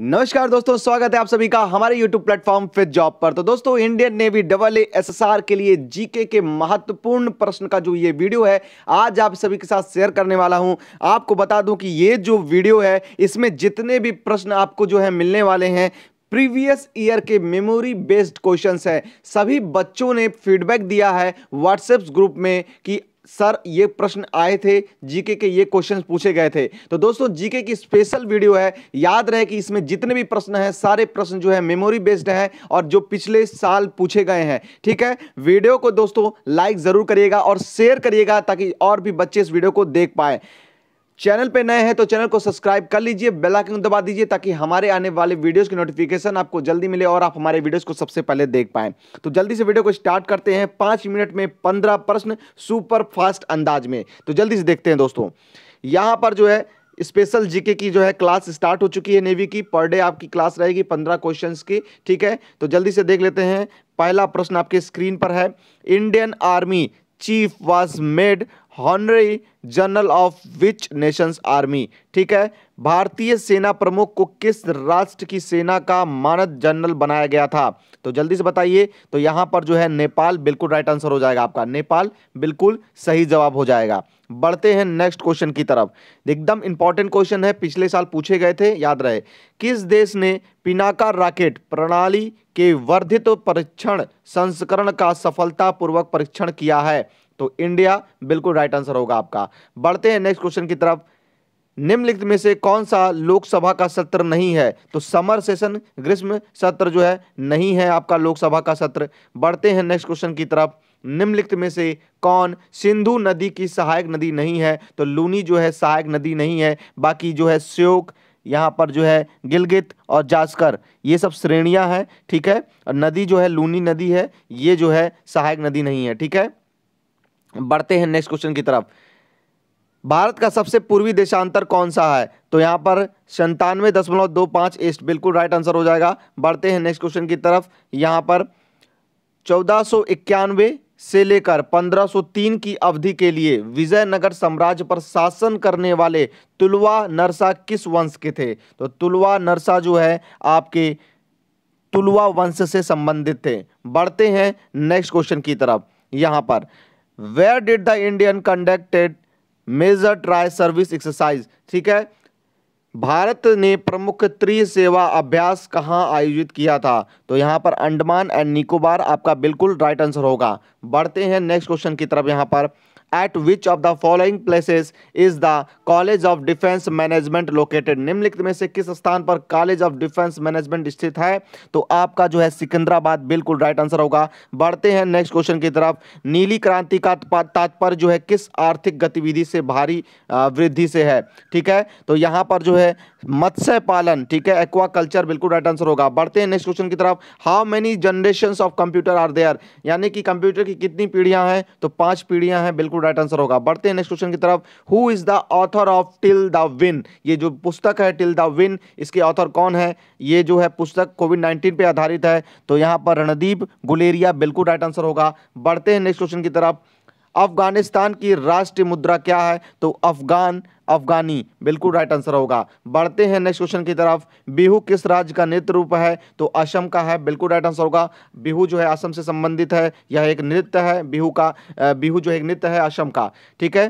नमस्कार दोस्तों स्वागत है आप सभी का हमारे YouTube प्लेटफॉर्म फिट जॉब पर तो दोस्तों Indian Navy double A SSR के लिए जीके के महत्वपूर्ण प्रश्न का जो ये वीडियो है आज आप सभी के साथ शेयर करने वाला हूं आपको बता दूं कि ये जो वीडियो है इसमें जितने भी प्रश्न आपको जो है मिलने वाले हैं प्रीवियस ईयर के मेमोरी बेस्ड क्वेश्चंस हैं सभी बच्चों ने फीडबैक दिया है व्हाट्सएप ग्रुप में कि सर ये प्रश्न आए थे जीके के ये क्वेश्चन पूछे गए थे तो दोस्तों जीके की स्पेशल वीडियो है याद रहे कि इसमें जितने भी प्रश्न हैं सारे प्रश्न जो है मेमोरी बेस्ड हैं और जो पिछले साल पूछे गए हैं ठीक है वीडियो को दोस्तों लाइक ज़रूर करिएगा और शेयर करिएगा ताकि और भी बच्चे इस वीडियो को देख पाए चैनल पे नए हैं तो चैनल को सब्सक्राइब कर लीजिए बेल आइकन दबा दीजिए ताकि हमारे आने वाले वीडियोस की नोटिफिकेशन आपको जल्दी मिले और आप हमारे वीडियोस को सबसे पहले देख पाएं तो जल्दी से वीडियो को स्टार्ट करते हैं पाँच मिनट में पंद्रह प्रश्न सुपर फास्ट अंदाज में तो जल्दी से देखते हैं दोस्तों यहाँ पर जो है स्पेशल जीके की जो है क्लास स्टार्ट हो चुकी है नेवी की पर डे आपकी क्लास रहेगी पंद्रह क्वेश्चन की ठीक है तो जल्दी से देख लेते हैं पहला प्रश्न आपके स्क्रीन पर है Indian army chief was made honorary general of which nations army ठीक है भारतीय सेना प्रमुख को किस राष्ट्र की सेना का मानद जनरल बनाया गया था तो जल्दी से बताइए तो यहाँ पर जो है नेपाल बिल्कुल राइट आंसर हो जाएगा आपका नेपाल बिल्कुल सही जवाब हो जाएगा बढ़ते हैं नेक्स्ट क्वेश्चन की तरफ एकदम इंपॉर्टेंट क्वेश्चन है पिछले साल पूछे गए थे याद रहे किस देश ने पिनाका राकेट प्रणाली के वर्धित परीक्षण संस्करण का सफलतापूर्वक परीक्षण किया है तो इंडिया बिल्कुल राइट आंसर होगा आपका बढ़ते हैं नेक्स्ट क्वेश्चन की तरफ निम्नलिखित में से कौन सा लोकसभा का सत्र नहीं है तो समर सेशन ग्रीष्म सत्र जो है नहीं है आपका लोकसभा का सत्र बढ़ते हैं नेक्स्ट क्वेश्चन की तरफ निम्नलिखित में से कौन सिंधु नदी की सहायक नदी नहीं है तो लूनी जो है सहायक नदी नहीं है बाकी जो है श्योक यहाँ पर जो है गिलगित और जास्कर ये सब श्रेणियाँ हैं ठीक है और नदी जो है लूनी नदी है ये जो है सहायक नदी नहीं है ठीक है बढ़ते हैं नेक्स्ट क्वेश्चन की तरफ भारत का सबसे पूर्वी देशांतर कौन सा है तो यहाँ पर संतानवे दशमलव दो पाँच ईस्ट बिल्कुल राइट आंसर हो जाएगा बढ़ते हैं नेक्स्ट क्वेश्चन की तरफ यहाँ पर चौदह सौ इक्यानवे से लेकर 1503 की अवधि के लिए विजयनगर साम्राज्य पर शासन करने वाले तुलवा नरसा किस वंश के थे तो तुलवा नरसा जो है आपके तुलवा वंश से संबंधित थे बढ़ते हैं नेक्स्ट क्वेश्चन की तरफ यहाँ पर where did the Indian conducted major tri service exercise ठीक है भारत ने प्रमुख त्रि सेवा अभ्यास कहाँ आयोजित किया था तो यहाँ पर अंडमान एंड निकोबार आपका बिल्कुल राइट आंसर होगा बढ़ते हैं नेक्स्ट क्वेश्चन की तरफ यहाँ पर at which of the following places is the college of defence management located निम्नलिखित में से किस स्थान पर कॉलेज ऑफ डिफेंस मैनेजमेंट स्थित है तो आपका जो है सिकंदराबाद बिल्कुल राइट आंसर होगा बढ़ते हैं नेक्स्ट क्वेश्चन की तरफ नीली क्रांति का तात्पर्य जो है किस आर्थिक गतिविधि से भारी वृद्धि से है ठीक है तो यहाँ पर जो है मत्स्य पालन ठीक है एक्वा कल्चर बिल्कुल राइट आंसर होगा बढ़ते हैं नेक्स्ट क्वेश्चन की तरफ how many generation of computer are there यानी कि कंप्यूटर की कितनी पीढ़ियाँ हैं तो पाँच पीढ़ियाँ हैं बिल्कुल टू राइट आंसर होगा बढ़ते हैं नेक्स्ट क्वेश्चन की तरफ who is the author of till the win ये जो पुस्तक है टिल द विन इसके ऑथर कौन है ये जो है पुस्तक कोविड नाइन्टीन पर आधारित है तो यहाँ पर रणदीप गुलेरिया बिल्कुल राइट आंसर होगा बढ़ते हैं नेक्स्ट क्वेश्चन की तरफ अफगानिस्तान की राष्ट्रीय मुद्रा क्या है तो अफगान अफगानी बिल्कुल राइट आंसर होगा बढ़ते हैं नेक्स्ट क्वेश्चन की तरफ बिहू किस राज्य का नृत्य रूप है तो असम का है बिल्कुल राइट आंसर होगा बिहू जो है असम से संबंधित है यह एक नृत्य है बिहू का बिहू जो है एक नृत्य है असम का ठीक है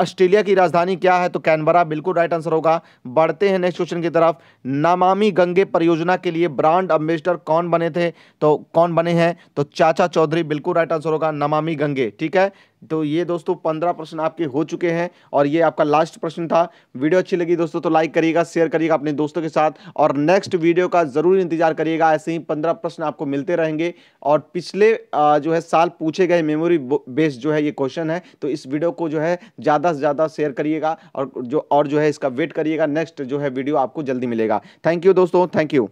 ऑस्ट्रेलिया की राजधानी क्या है तो कैनबरा बिल्कुल राइट आंसर होगा बढ़ते हैं नेक्स्ट क्वेश्चन की तरफ नमामि गंगे परियोजना के लिए ब्रांड अम्बेसडर कौन बने थे तो कौन बने हैं तो चाचा चौधरी बिल्कुल राइट आंसर होगा नमामि गंगे ठीक है तो ये दोस्तों पंद्रह प्रश्न आपके हो चुके हैं और ये आपका लास्ट प्रश्न था वीडियो अच्छी लगी दोस्तों तो लाइक करिएगा शेयर करिएगा अपने दोस्तों के साथ और नेक्स्ट वीडियो का ज़रूर इंतजार करिएगा ऐसे ही पंद्रह प्रश्न आपको मिलते रहेंगे और पिछले जो है साल पूछे गए मेमोरी बेस्ड जो है ये क्वेश्चन है तो इस वीडियो को जो है ज़्यादा से ज़्यादा शेयर करिएगा और जो और जो है इसका वेट करिएगा नेक्स्ट जो है वीडियो आपको जल्दी मिलेगा थैंक यू दोस्तों थैंक यू